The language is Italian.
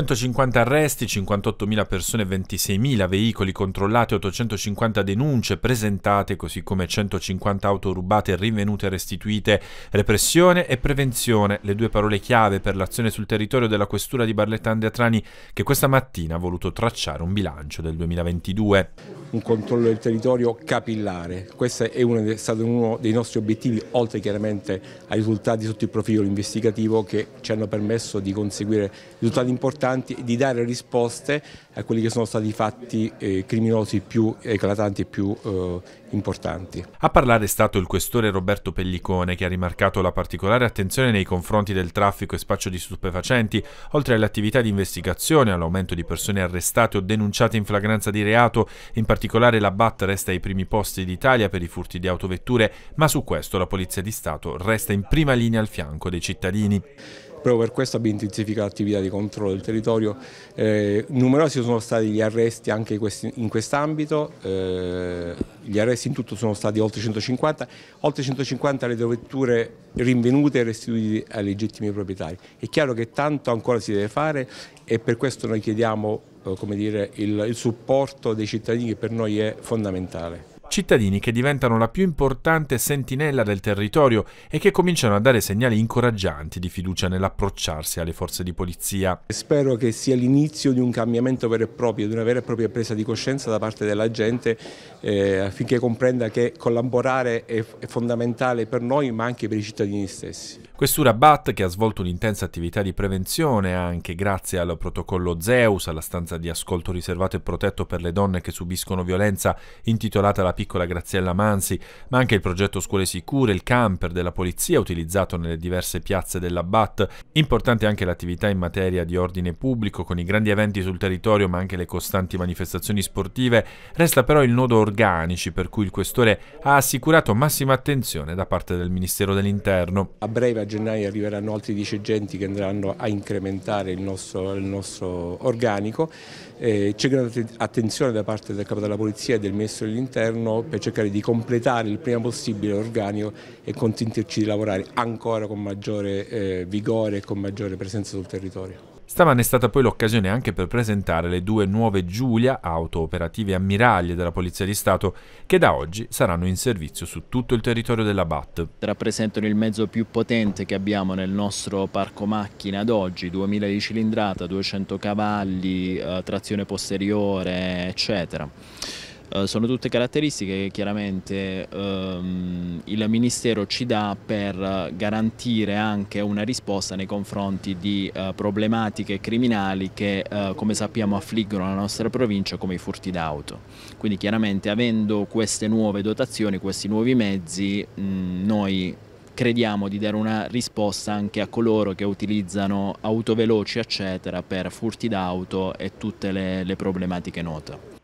150 arresti, 58.000 persone, 26.000 veicoli controllati, 850 denunce presentate, così come 150 auto rubate, rinvenute e restituite. Repressione e prevenzione, le due parole chiave per l'azione sul territorio della questura di Barletta Andeatrani che questa mattina ha voluto tracciare un bilancio del 2022. Un controllo del territorio capillare, questo è, uno, è stato uno dei nostri obiettivi, oltre chiaramente ai risultati sotto il profilo investigativo che ci hanno permesso di conseguire risultati importanti importanti di dare risposte a quelli che sono stati i fatti eh, criminosi più eclatanti e più eh, importanti. A parlare è stato il questore Roberto Pellicone che ha rimarcato la particolare attenzione nei confronti del traffico e spaccio di stupefacenti, oltre alle attività di investigazione, all'aumento di persone arrestate o denunciate in flagranza di reato, in particolare la BAT resta ai primi posti d'Italia per i furti di autovetture, ma su questo la Polizia di Stato resta in prima linea al fianco dei cittadini. Proprio per questo abbiamo intensificato l'attività di controllo del territorio. Eh, numerosi sono stati gli arresti anche in quest'ambito, eh, gli arresti in tutto sono stati oltre 150, oltre 150 le vetture rinvenute e restituite ai legittimi proprietari. È chiaro che tanto ancora si deve fare e per questo noi chiediamo eh, dire, il, il supporto dei cittadini che per noi è fondamentale cittadini che diventano la più importante sentinella del territorio e che cominciano a dare segnali incoraggianti di fiducia nell'approcciarsi alle forze di polizia. Spero che sia l'inizio di un cambiamento vero e proprio, di una vera e propria presa di coscienza da parte della gente eh, affinché comprenda che collaborare è, è fondamentale per noi ma anche per i cittadini stessi. Questura BAT che ha svolto un'intensa attività di prevenzione anche grazie al protocollo Zeus, alla stanza di ascolto riservato e protetto per le donne che subiscono violenza intitolata La piccola piccola Graziella Mansi, ma anche il progetto Scuole Sicure, il camper della polizia utilizzato nelle diverse piazze dell'Abbat. Importante anche l'attività in materia di ordine pubblico con i grandi eventi sul territorio ma anche le costanti manifestazioni sportive. Resta però il nodo organici per cui il questore ha assicurato massima attenzione da parte del Ministero dell'Interno. A breve a gennaio arriveranno altri dirigenti che andranno a incrementare il nostro, il nostro organico. Eh, c'è grande attenzione da parte del capo della polizia e del Ministro dell'Interno per cercare di completare il prima possibile l'organico e consentirci di lavorare ancora con maggiore eh, vigore e con maggiore presenza sul territorio. Stamane è stata poi l'occasione anche per presentare le due nuove Giulia, auto operative ammiraglie della Polizia di Stato, che da oggi saranno in servizio su tutto il territorio della BAT. Rappresentano il mezzo più potente che abbiamo nel nostro parco macchina ad oggi, 2000 di cilindrata, 200 cavalli, eh, trazione posteriore, eccetera. Eh, sono tutte caratteristiche che chiaramente um, il Ministero ci dà per garantire anche una risposta nei confronti di uh, problematiche criminali che uh, come sappiamo affliggono la nostra provincia come i furti d'auto. Quindi chiaramente avendo queste nuove dotazioni, questi nuovi mezzi, mh, mm, noi crediamo di dare una risposta anche a coloro che utilizzano auto veloci eccetera per furti d'auto e tutte le, le problematiche note.